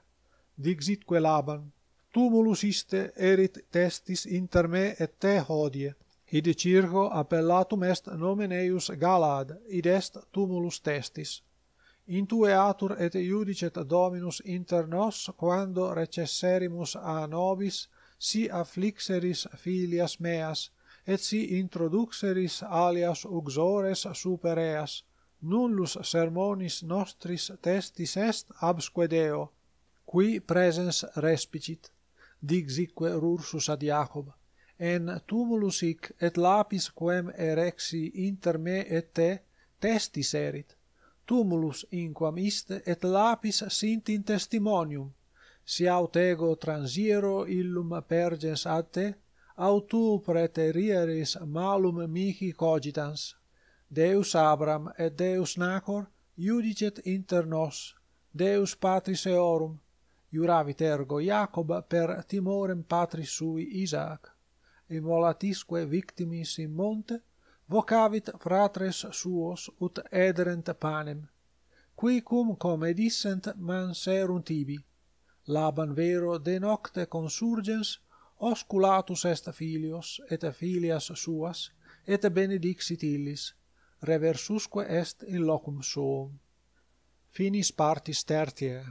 Dixitque laban, tumulus iste erit testis inter me et te hodie, Id circo appellatum est nomen eius Galad, id est tumulus testis. Intueatur et iudicet Dominus inter nos quando recesserimus a nobis, si afflixeris filias meas, et si introduxeris alias uxores super eas. Nullus sermonis nostris testis est absque Deo, qui presens respicit, dixique rursus ad Iacob. En tumulus hic et lapis quem erexi inter me et te, testis erit. Tumulus inquam ist et lapis sint in testimonium. Si aut ego transiero illum pergens ad te, aut tu preterieris malum mihi cogitans. Deus Abram et Deus Nacor judicet inter nos, Deus Patris Eorum, juravit ergo Jacob per timorem Patris sui Isaac immolatisque victimis in monte, vocavit fratres suos ut ederent panem. Qui cum comedissent manserum tibi. Laban vero de nocte consurgens, osculatus est filios et filias suas, et benedixit illis. Reversusque est in locum suum. Finis partis tertiae.